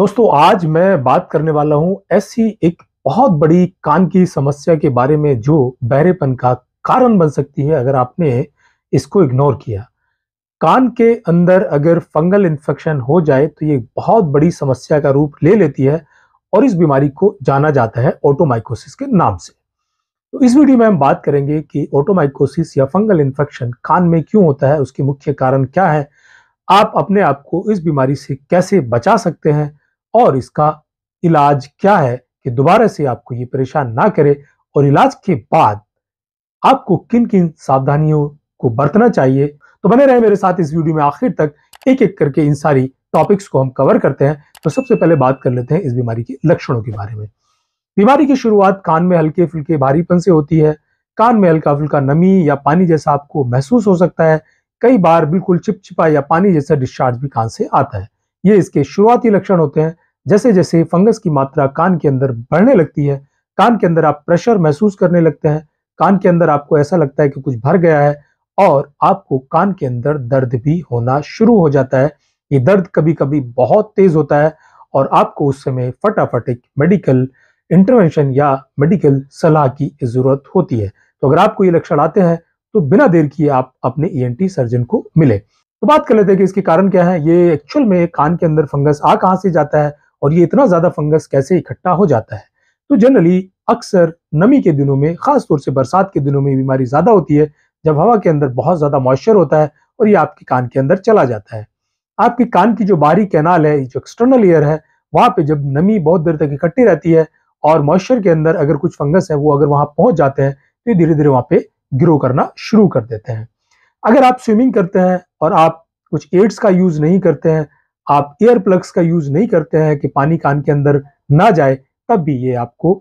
दोस्तों आज मैं बात करने वाला हूं ऐसी एक बहुत बड़ी कान की समस्या के बारे में जो बहरेपन का कारण बन सकती है अगर आपने इसको इग्नोर किया कान के अंदर अगर फंगल इन्फेक्शन हो जाए तो ये बहुत बड़ी समस्या का रूप ले लेती है और इस बीमारी को जाना जाता है ऑटोमाइकोसिस के नाम से तो इस वीडियो में हम बात करेंगे कि ऑटोमाइकोसिस या फंगल इन्फेक्शन कान में क्यों होता है उसके मुख्य कारण क्या है आप अपने आप को इस बीमारी से कैसे बचा सकते हैं और इसका इलाज क्या है कि दोबारा से आपको ये परेशान ना करे और इलाज के बाद आपको किन किन सावधानियों को बरतना चाहिए तो बने रहे मेरे साथ इस वीडियो में आखिर तक एक एक करके इन सारी टॉपिक्स को हम कवर करते हैं तो सबसे पहले बात कर लेते हैं इस बीमारी के लक्षणों के बारे में बीमारी की शुरुआत कान में हल्के फुल्के भारीपन से होती है कान में हल्का फुल्का नमी या पानी जैसा आपको महसूस हो सकता है कई बार बिल्कुल चिपचिपा या पानी जैसा डिस्चार्ज भी कान से आता है ये इसके शुरुआती लक्षण होते हैं जैसे जैसे फंगस की मात्रा कान के अंदर बढ़ने लगती है कान के अंदर आप प्रेशर महसूस करने लगते हैं कान के अंदर आपको ऐसा लगता है कि कुछ भर गया है और आपको कान के अंदर दर्द भी होना शुरू हो जाता है ये दर्द कभी कभी बहुत तेज होता है और आपको उस समय फटाफट एक मेडिकल इंटरवेंशन या मेडिकल सलाह की जरूरत होती है तो अगर आपको ये लक्षण आते हैं तो बिना देर किए आप अपने ई e सर्जन को मिले तो बात कर लेते हैं कि इसके कारण क्या है ये एक्चुअल में कान के अंदर फंगस आ कहाँ से जाता है और ये इतना ज्यादा फंगस कैसे इकट्ठा हो जाता है तो जनरली अक्सर नमी के दिनों में खासतौर से बरसात के दिनों में बीमारी ज्यादा होती है जब हवा के अंदर बहुत ज्यादा मॉइस्चर होता है और ये आपके कान के अंदर चला जाता है आपके कान की जो बाहरी कैनाल है जो एक्सटर्नल ईयर है वहां पे जब नमी बहुत देर तक इकट्ठी रहती है और मॉइस्चर के अंदर अगर कुछ फंगस है वो अगर वहां पहुंच जाते हैं तो धीरे धीरे वहां पे ग्रो करना शुरू कर देते हैं अगर आप स्विमिंग करते हैं और आप कुछ एड्स का यूज नहीं करते हैं आप एयर प्लग्स का यूज नहीं करते हैं कि पानी कान के अंदर ना जाए तब भी ये आपको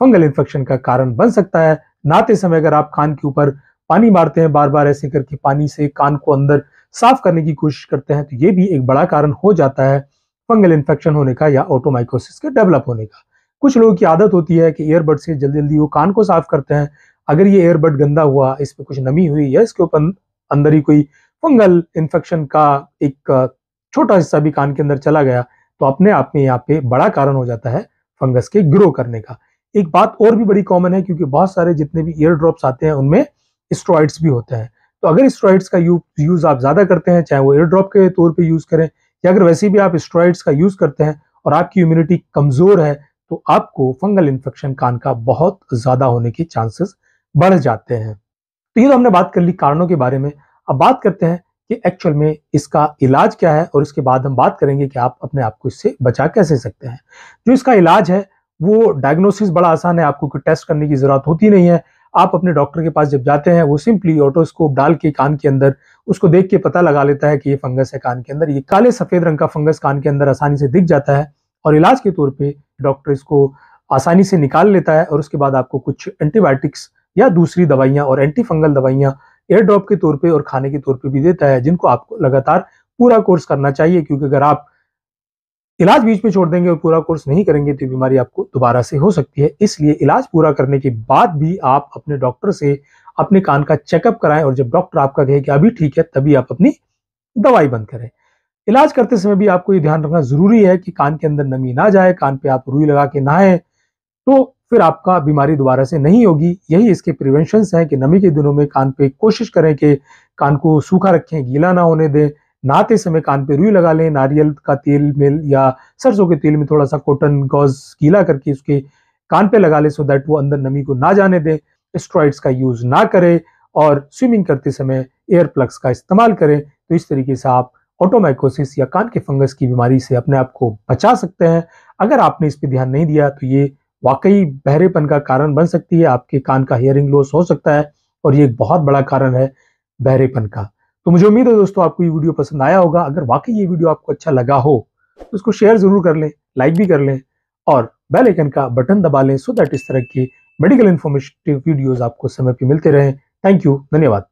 फंगल इन्फेक्शन का कारण बन सकता है नहाते समय अगर आप कान के ऊपर पानी मारते हैं बार बार ऐसे करके पानी से कान को अंदर साफ करने की कोशिश करते हैं तो ये भी एक बड़ा कारण हो जाता है फंगल इन्फेक्शन होने का या ऑटोमाइकोसिस के डेवलप होने का कुछ लोगों की आदत होती है कि एयरबड से जल्दी जल्दी वो कान को साफ करते हैं अगर ये एयरबड गंदा हुआ इस पर कुछ नमी हुई या इसके ऊपर अंदर ही कोई फंगल इन्फेक्शन का एक छोटा हिस्सा भी कान के अंदर चला गया तो अपने आप में यहाँ पे बड़ा कारण हो जाता है फंगस के ग्रो करने का एक बात और भी बड़ी कॉमन है क्योंकि बहुत सारे जितने भी ईयर ड्रॉप्स आते हैं उनमें स्ट्रॉइड्स भी होते हैं तो अगर स्ट्रॉइड्स का यू यूज आप ज्यादा करते हैं चाहे वो ईयर ड्रॉप के तौर पर यूज करें या अगर वैसे भी आप स्ट्रॉइड्स का यूज करते हैं और आपकी इम्यूनिटी कमजोर है तो आपको फंगल इन्फेक्शन कान का बहुत ज्यादा होने के चांसेस बढ़ जाते हैं तो ये तो हमने बात कर ली कारणों के बारे में अब बात करते हैं कि एक्चुअल में इसका इलाज क्या है और उसके बाद हम बात करेंगे कि आप अपने आप को इससे बचा कैसे सकते हैं जो इसका इलाज है वो डायग्नोसिस बड़ा आसान है आपको कोई टेस्ट करने की ज़रूरत होती नहीं है आप अपने डॉक्टर के पास जब जाते हैं वो सिंपली ऑटोस्कोप डाल के कान के अंदर उसको देख के पता लगा लेता है कि ये फंगस है कान के अंदर ये काले सफ़ेद रंग का फंगस कान के अंदर आसानी से दिख जाता है और इलाज के तौर पर डॉक्टर इसको आसानी से निकाल लेता है और उसके बाद आपको कुछ एंटीबायोटिक्स या दूसरी दवाइयां और एंटी फंगल एयर ड्रॉप के तौर पर और खाने के तौर पर भी देता है जिनको आपको लगातार पूरा कोर्स करना चाहिए क्योंकि अगर आप इलाज बीच में छोड़ देंगे और पूरा कोर्स नहीं करेंगे तो बीमारी आपको दोबारा से हो सकती है इसलिए इलाज पूरा करने के बाद भी आप अपने डॉक्टर से अपने कान का चेकअप कराएं और जब डॉक्टर आपका कहे कि अभी ठीक है तभी आप अपनी दवाई बंद करें इलाज करते समय भी आपको ये ध्यान रखना जरूरी है कि कान के अंदर नमी ना जाए कान पे आप रुई लगा के नहाए तो फिर आपका बीमारी दोबारा से नहीं होगी यही इसके प्रिवेंशन हैं कि नमी के दिनों में कान पे कोशिश करें कि कान को सूखा रखें गीला ना होने दें नहाते समय कान पे रुई लगा लें नारियल का तेल में या सरसों के तेल में थोड़ा सा कॉटन गॉज गीला करके उसके कान पे लगा लें सो दैट वो अंदर नमी को ना जाने दें स्ट्रॉइड्स का यूज़ ना करें और स्विमिंग करते समय एयर प्लग्स का इस्तेमाल करें तो इस तरीके से आप ऑटोमाइकोसिस या कान के फंगस की बीमारी से अपने आप को बचा सकते हैं अगर आपने इस पर ध्यान नहीं दिया तो ये वाकई बहरेपन का कारण बन सकती है आपके कान का हियरिंग लॉस हो सकता है और ये एक बहुत बड़ा कारण है बहरेपन का तो मुझे उम्मीद है दोस्तों आपको ये वीडियो पसंद आया होगा अगर वाकई ये वीडियो आपको अच्छा लगा हो तो इसको शेयर जरूर कर लें लाइक भी कर लें और बेल आइकन का बटन दबा लें सो दैट इस तरह की मेडिकल इन्फॉर्मेटिव वीडियोस आपको समय पर मिलते रहें थैंक यू धन्यवाद